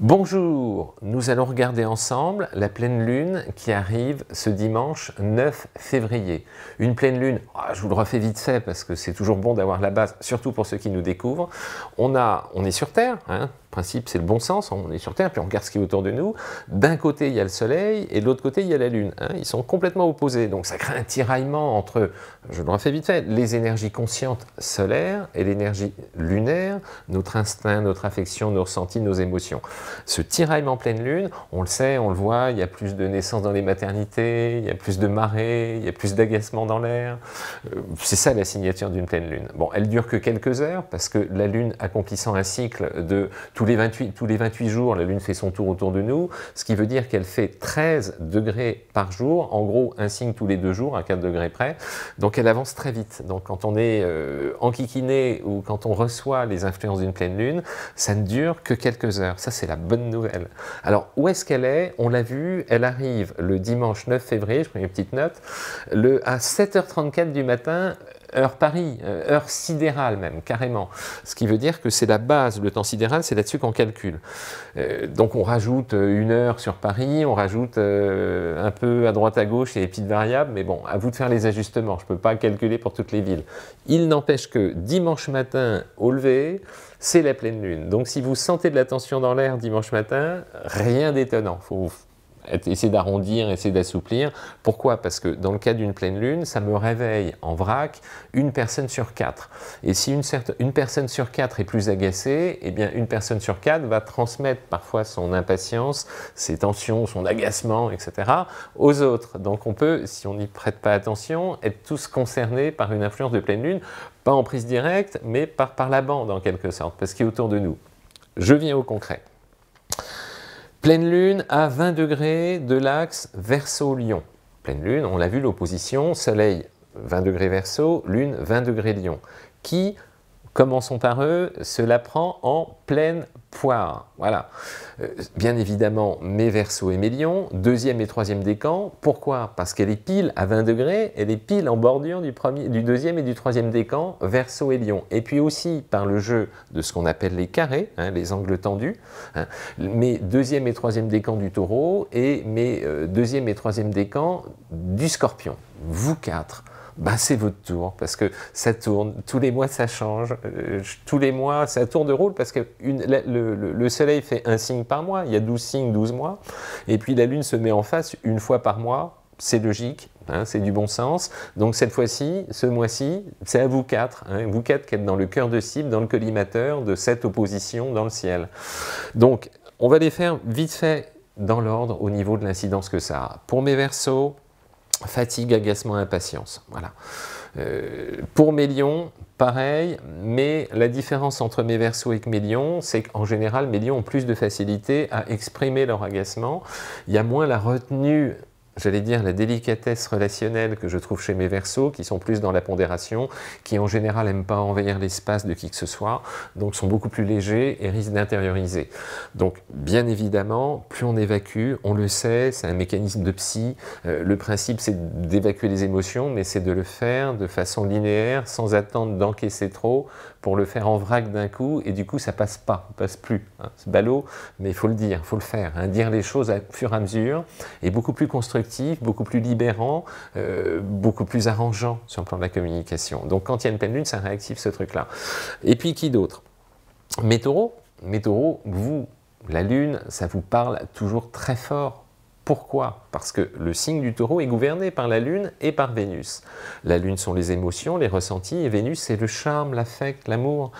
Bonjour, nous allons regarder ensemble la pleine lune qui arrive ce dimanche 9 février. Une pleine lune, ah, je vous le refais vite fait parce que c'est toujours bon d'avoir la base, surtout pour ceux qui nous découvrent. On, est sur Terre, hein. principe c'est le bon sens, on est sur Terre, puis on regarde ce qui est autour de nous. D'un côté il y a le Soleil et de l'autre côté il y a la Lune. Hein. ils sont complètement opposés, donc ça crée un tiraillement entre, je le refais vite fait, les énergies conscientes solaires et l'énergie lunaire, notre instinct, notre affection, nos ressentis, nos émotions ce tiraillement en pleine lune, on le sait, on le voit, il y a plus de naissances dans les maternités, il y a plus de marées, il y a plus d'agacement dans l'air. Euh, c'est ça la signature d'une pleine lune. Bon, elle dure que quelques heures parce que la lune accomplissant un cycle de tous les 28, tous les 28 jours, la lune fait son tour autour de nous, ce qui veut dire qu'elle fait 13 degrés par jour, en gros un signe tous les deux jours, à 4 degrés près. Donc elle avance très vite. Donc quand on est en euh, enquiquiné ou quand on reçoit les influences d'une pleine lune, ça ne dure que quelques heures. Ça c'est bonne nouvelle. Alors, où est-ce qu'elle est, On l'a vu, elle arrive le dimanche 9 février, je prends une petite note, le, à 7h34 du matin, heure Paris, euh, heure sidérale même, carrément. Ce qui veut dire que c'est la base, le temps sidéral, c'est là-dessus qu'on calcule. Euh, donc on rajoute euh, une heure sur Paris, on rajoute un peu à droite à gauche et petites variables, mais bon, à vous de faire les ajustements, je ne peux pas calculer pour toutes les villes. Il n'empêche que dimanche matin, au lever, c'est la pleine lune. Donc si vous sentez de la tension dans l'air dimanche matin, rien d'étonnant. Faut essayer d'arrondir, essayer d'assouplir. Pourquoi Parce que dans le cas d'une pleine lune, ça me réveille en vrac une personne sur quatre. Et si une, personne sur quatre est plus agacée, eh bien une personne sur quatre va transmettre parfois son impatience, ses tensions, son agacement, etc. aux autres. Donc on peut, si on n'y prête pas attention, être tous concernés par une influence de pleine lune, pas en prise directe, mais par, par la bande en quelque sorte, parce qu'il est autour de nous. Je viens au concret. Pleine lune à 20 degrés de l'axe Verseau-Lion. Pleine lune, on l'a vu, l'opposition, Soleil 20 degrés Verseau, Lune 20 degrés Lion, qui Commençons par eux, cela prend en pleine poire. Voilà. Euh, bien évidemment, mes versos et mes lions, deuxième et troisième décan. Pourquoi Parce qu'elle est pile à 20 degrés, elle est pile en bordure du, premier, du deuxième et du troisième décan, verso et lion. Et puis aussi par le jeu de ce qu'on appelle les carrés, hein, les angles tendus, hein, mes deuxième et troisième décan du taureau et mes euh, deuxième et troisième décan du scorpion. Vous quatre. Ben, c'est votre tour, parce que ça tourne, tous les mois ça change, euh, tous les mois ça tourne de rôle, parce que le, soleil fait un signe par mois, il y a 12 signes, 12 mois, et puis la lune se met en face une fois par mois, c'est logique, hein, c'est du bon sens, donc cette fois-ci, ce mois-ci, c'est à vous quatre, hein, vous quatre qui êtes dans le cœur de cible, dans le collimateur de cette opposition dans le ciel. Donc, on va les faire vite fait dans l'ordre au niveau de l'incidence que ça a. Pour mes versos, fatigue, agacement, impatience. Voilà. Euh, pour Lions, pareil, mais la différence entre mes versos et mes lions, c'est qu'en général, mes lions ont plus de facilité à exprimer leur agacement. Il y a moins la retenue j'allais dire, la délicatesse relationnelle que je trouve chez mes versos, qui sont plus dans la pondération, qui en général n'aiment pas envahir l'espace de qui que ce soit, donc sont beaucoup plus légers et risquent d'intérioriser. Donc, bien évidemment, plus on évacue, on le sait, c'est un mécanisme de psy, euh, le principe c'est d'évacuer les émotions, mais c'est de le faire de façon linéaire, sans attendre d'encaisser trop, pour le faire en vrac d'un coup, et du coup ça passe pas, passe plus. Hein. C'est ballot, mais il faut le dire, il faut le faire, hein. dire les choses à fur et à mesure, est beaucoup plus constructif beaucoup plus libérant, euh, beaucoup plus arrangeant sur le plan de la communication. Donc quand il y a une pleine lune, ça réactive ce truc-là. Et puis qui d'autre Mes taureaux, mes taureaux, vous, la lune, ça vous parle toujours très fort. Pourquoi Parce que le signe du taureau est gouverné par la Lune et par Vénus. La Lune sont les émotions, les ressentis, et Vénus c'est le charme, l'affect, l'amour.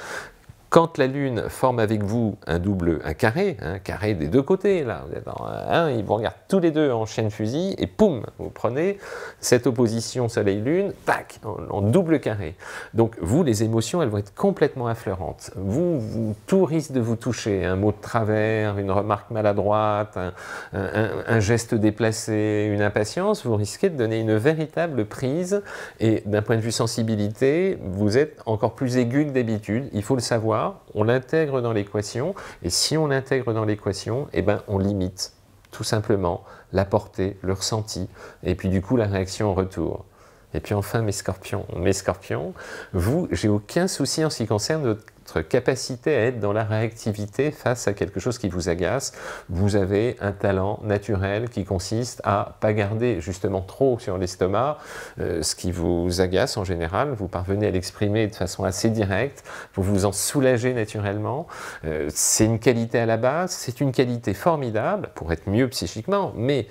Quand la Lune forme avec vous un double, un carré, un carré des deux côtés, là, vous êtes dans un, ils vous regardent tous les deux en chaîne fusil, et poum, vous prenez cette opposition Soleil-Lune, tac, en, double carré. Donc vous, les émotions, elles vont être complètement affleurantes. Vous, vous tout risque de vous toucher, un mot de travers, une remarque maladroite, un, un geste déplacé, une impatience, vous risquez de donner une véritable prise, et d'un point de vue sensibilité, vous êtes encore plus aigu que d'habitude, il faut le savoir on l'intègre dans l'équation, et si on l'intègre dans l'équation, eh ben, on limite tout simplement la portée, le ressenti, et puis du coup la réaction en retour. Et puis enfin mes scorpions, mes scorpions, vous, j'ai aucun souci en ce qui concerne votre votre capacité à être dans la réactivité face à quelque chose qui vous agace. Vous avez un talent naturel qui consiste à pas garder justement trop sur l'estomac euh, ce qui vous agace en général. Vous parvenez à l'exprimer de façon assez directe, vous vous en soulagez naturellement. Euh, c'est une qualité à la base, c'est une qualité formidable pour être mieux psychiquement, mais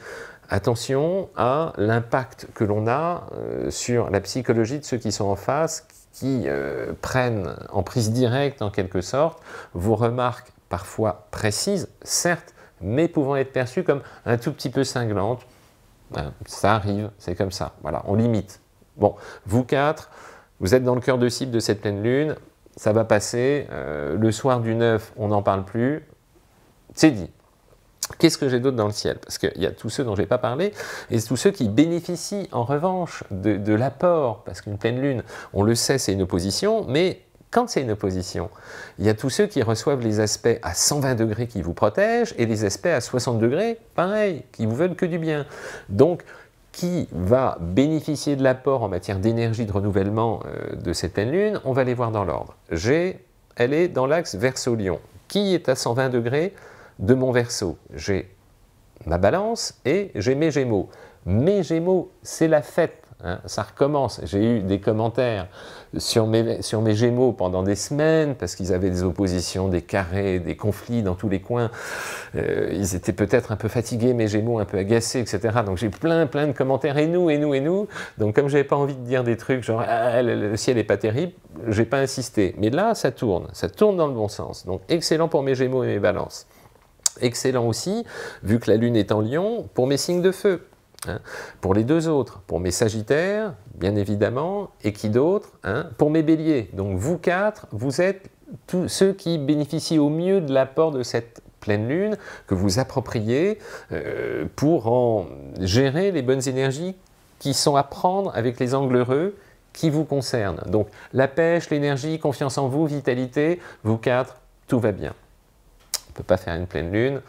attention à l'impact que l'on a euh, sur la psychologie de ceux qui sont en face, qui euh, prennent en prise directe en quelque sorte vos remarques parfois précises, certes, mais pouvant être perçues comme un tout petit peu cinglantes. Ben, ça arrive, c'est comme ça. Voilà, on limite. Bon, vous quatre, vous êtes dans le cœur de cible de cette pleine lune, ça va passer. Euh, le soir du 9, on n'en parle plus. C'est dit. Qu'est-ce que j'ai d'autre dans le ciel Parce qu'il y a tous ceux dont je n'ai pas parlé, et tous ceux qui bénéficient en revanche de, l'apport, parce qu'une pleine lune, on le sait, c'est une opposition, mais quand c'est une opposition, il y a tous ceux qui reçoivent les aspects à 120 degrés qui vous protègent, et les aspects à 60 degrés, pareil, qui vous veulent que du bien. Donc, qui va bénéficier de l'apport en matière d'énergie de renouvellement euh, de cette pleine lune, on va les voir dans l'ordre. J'ai, elle est dans l'axe verso lion Qui est à 120 degrés de mon verso. J'ai ma balance et j'ai mes gémeaux. Mes gémeaux, c'est la fête. Hein. ça recommence. J'ai eu des commentaires sur mes, sur mes Gémeaux pendant des semaines parce qu'ils avaient des oppositions, des carrés, des conflits dans tous les coins. Euh, ils étaient peut-être un peu fatigués, mes Gémeaux un peu agacés, etc. Donc j'ai plein, plein de commentaires et nous, et nous, et nous. Donc comme j'avais pas envie de dire des trucs genre ah, le, ciel n'est pas terrible, j'ai pas insisté. Mais là, ça tourne, ça tourne dans le bon sens. Donc excellent pour mes Gémeaux et mes Balances excellent aussi, vu que la Lune est en Lion, pour mes signes de feu. Hein. pour les deux autres, pour mes Sagittaires, bien évidemment, et qui d'autre hein, Pour mes Béliers. Donc vous quatre, vous êtes tous ceux qui bénéficient au mieux de l'apport de cette pleine lune, que vous appropriez euh, pour en gérer les bonnes énergies qui sont à prendre avec les angles heureux qui vous concernent. Donc la pêche, l'énergie, confiance en vous, vitalité, vous quatre, tout va bien peut pas faire une pleine lune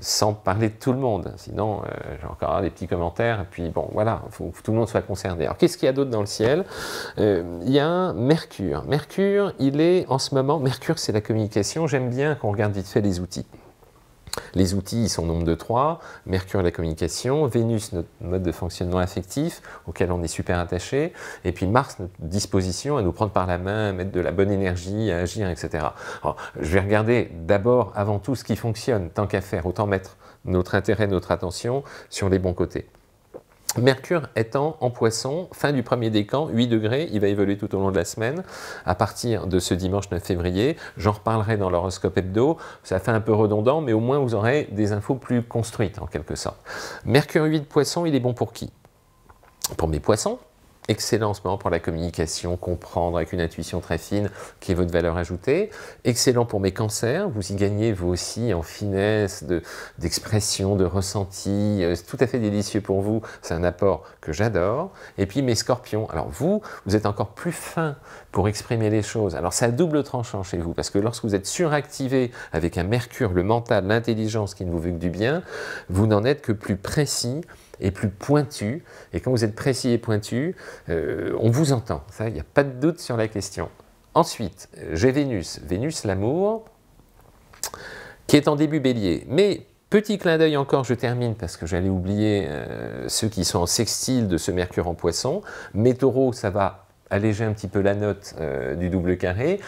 sans parler de tout le monde. Sinon, euh, j'ai encore des petits commentaires. Et puis, bon, voilà, il faut que tout le monde soit concerné. Alors, qu'est-ce qu'il y a d'autre dans le ciel euh, Il y a Mercure. Mercure, il est en ce moment... Mercure, c'est la communication. J'aime bien qu'on regarde vite fait les outils. Les outils, ils sont nombre de trois, Mercure la communication, Vénus notre mode de fonctionnement affectif auquel on est super attaché, et puis Mars notre disposition à nous prendre par la main, à mettre de la bonne énergie, à agir, etc. Alors, je vais regarder d'abord, avant tout, ce qui fonctionne, tant qu'à faire, autant mettre notre intérêt, notre attention sur les bons côtés. Mercure étant en poisson, fin du premier décan, 8 degrés, il va évoluer tout au long de la semaine, à partir de ce dimanche 9 février, j'en reparlerai dans l'horoscope hebdo, ça fait un peu redondant, mais au moins vous aurez des infos plus construites en quelque sorte. Mercure 8 poisson, il est bon pour qui Pour mes poissons, Excellent ce moment pour la communication, comprendre avec une intuition très fine qui est votre valeur ajoutée. Excellent pour mes cancers, vous y gagnez vous aussi en finesse d'expression, de, ressenti, euh, c'est tout à fait délicieux pour vous, c'est un apport que j'adore. Et puis mes scorpions, alors vous, vous êtes encore plus fin pour exprimer les choses. Alors c'est à double tranchant chez vous, parce que lorsque vous êtes suractivé avec un mercure, le mental, l'intelligence qui ne vous veut que du bien, vous n'en êtes que plus précis et plus pointu. Et quand vous êtes précis et pointu, euh, on vous entend. il n'y a pas de doute sur la question. Ensuite, j'ai Vénus. Vénus, l'amour, qui est en début bélier. Mais Petit clin d'œil encore, je termine parce que j'allais oublier euh, ceux qui sont en sextile de ce Mercure en poisson. Mes Taureaux, ça va alléger un petit peu la note euh, du double carré.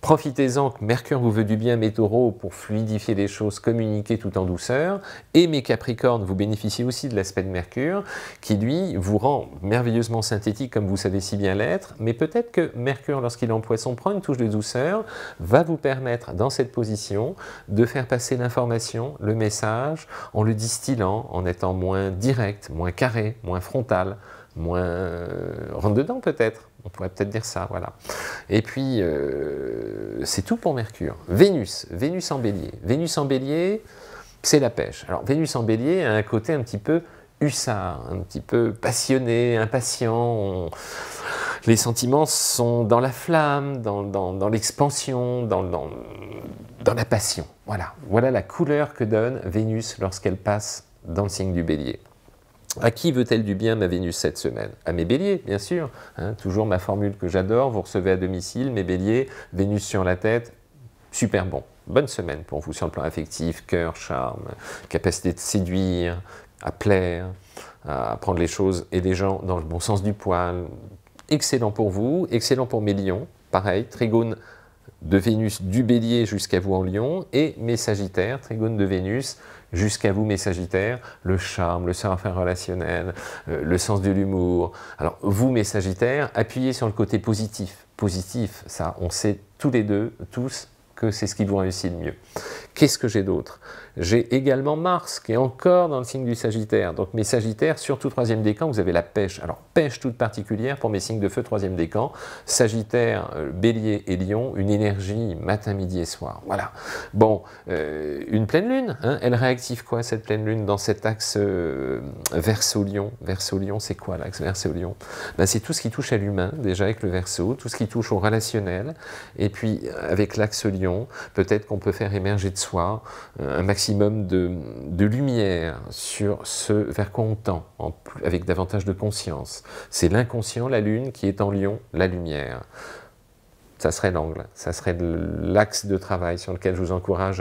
Profitez-en que Mercure vous veut du bien, mes taureaux, pour fluidifier les choses, communiquer tout en douceur. Et mes capricornes, vous bénéficiez aussi de l'aspect de Mercure, qui lui vous rend merveilleusement synthétique, comme vous savez si bien l'être. Mais peut-être que Mercure, lorsqu'il est en poisson, prend une touche de douceur, va vous permettre, dans cette position, de faire passer l'information, le message, en le distillant, en étant moins direct, moins carré, moins frontal, moins euh, rentre dedans peut-être. On pourrait peut-être dire ça, voilà. Et puis, euh, c'est tout pour Mercure. Vénus, Vénus en bélier. Vénus en bélier, c'est la pêche. Alors, Vénus en bélier a un côté un petit peu hussard, un petit peu passionné, impatient. Les sentiments sont dans la flamme, dans, l'expansion, dans, dans la passion. Voilà, voilà la couleur que donne Vénus lorsqu'elle passe dans le signe du bélier. À qui veut-elle du bien ma Vénus cette semaine À mes béliers, bien sûr. Hein. toujours ma formule que j'adore, vous recevez à domicile mes béliers, Vénus sur la tête, super bon. Bonne semaine pour vous sur le plan affectif, cœur, charme, capacité de séduire, à plaire, à prendre les choses et les gens dans le bon sens du poil. Excellent pour vous, excellent pour mes lions, pareil, trigone de Vénus du bélier jusqu'à vous en lion, et mes sagittaires, trigone de Vénus, jusqu'à vous mes sagittaires, le charme, le savoir relationnel, euh, le sens de l'humour. Alors vous mes sagittaires, appuyez sur le côté positif. Positif, ça on sait tous les deux, tous, que c'est ce qui vous réussit le mieux. Qu'est-ce que j'ai d'autre J'ai également Mars qui est encore dans le signe du Sagittaire. Donc mes Sagittaires, surtout troisième décan, vous avez la pêche. Alors pêche toute particulière pour mes signes de feu troisième décan. Sagittaire, euh, Bélier et Lion, une énergie matin, midi et soir. Voilà. Bon, euh, une pleine lune, hein. elle réactive quoi cette pleine lune dans cet axe euh, verso Verseau-Lion verso lion c'est quoi l'axe verso lion ben, C'est tout ce qui touche à l'humain, déjà avec le verso, tout ce qui touche au relationnel, et puis avec l'axe Lion, peut-être qu'on peut faire émerger de soit euh, un maximum de, lumière sur ce vers quoi on tend, avec davantage de conscience. C'est l'inconscient, la lune, qui est en lion, la lumière. Ça serait l'angle, ça serait l'axe de travail sur lequel je vous encourage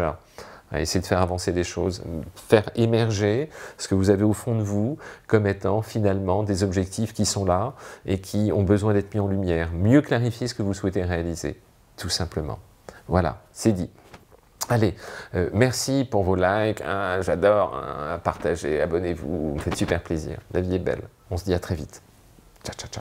à essayer de faire avancer des choses, faire émerger ce que vous avez au fond de vous comme étant finalement des objectifs qui sont là et qui ont besoin d'être mis en lumière, mieux clarifier ce que vous souhaitez réaliser, tout simplement. Voilà, c'est dit. Allez, euh, merci pour vos likes, hein, j'adore, hein, partager, partagez, abonnez-vous, vous faites super plaisir. La vie est belle. On se dit à très vite. Ciao, ciao, ciao.